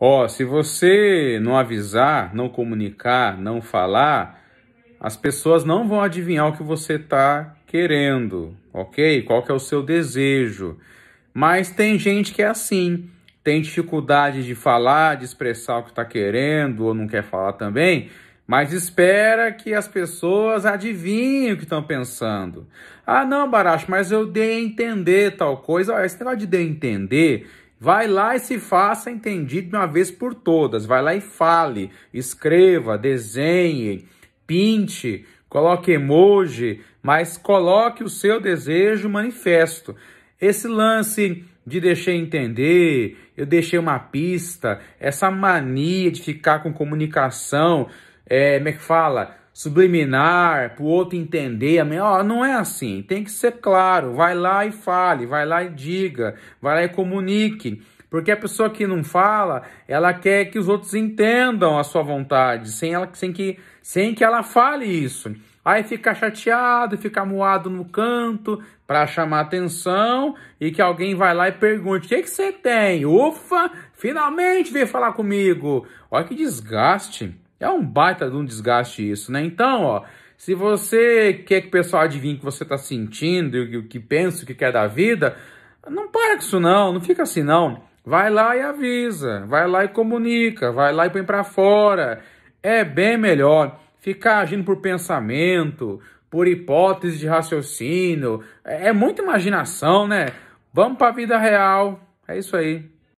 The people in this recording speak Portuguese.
Ó, oh, se você não avisar, não comunicar, não falar, as pessoas não vão adivinhar o que você está querendo, ok? Qual que é o seu desejo. Mas tem gente que é assim, tem dificuldade de falar, de expressar o que está querendo ou não quer falar também, mas espera que as pessoas adivinhem o que estão pensando. Ah, não, Baracho, mas eu dei a entender tal coisa. Esse negócio de dei a entender Vai lá e se faça entendido de uma vez por todas. Vai lá e fale, escreva, desenhe, pinte, coloque emoji, mas coloque o seu desejo manifesto. Esse lance de deixei entender, eu deixei uma pista, essa mania de ficar com comunicação, é, como é que fala? subliminar, para o outro entender, Oh, não é assim, tem que ser claro, vai lá e fale, vai lá e diga, vai lá e comunique, porque a pessoa que não fala, ela quer que os outros entendam a sua vontade, sem, ela, sem, que, sem que ela fale isso. Aí fica chateado, fica moado no canto para chamar atenção e que alguém vai lá e pergunte: o que, que você tem? Ufa, finalmente veio falar comigo. Olha que desgaste. É um baita de um desgaste isso, né? Então, ó, se você quer que o pessoal adivinhe o que você está sentindo e o que pensa, o que quer da vida, não para com isso não, não fica assim não. Vai lá e avisa, vai lá e comunica, vai lá e põe para fora. É bem melhor ficar agindo por pensamento, por hipótese de raciocínio. É, é muita imaginação, né? Vamos para a vida real. É isso aí.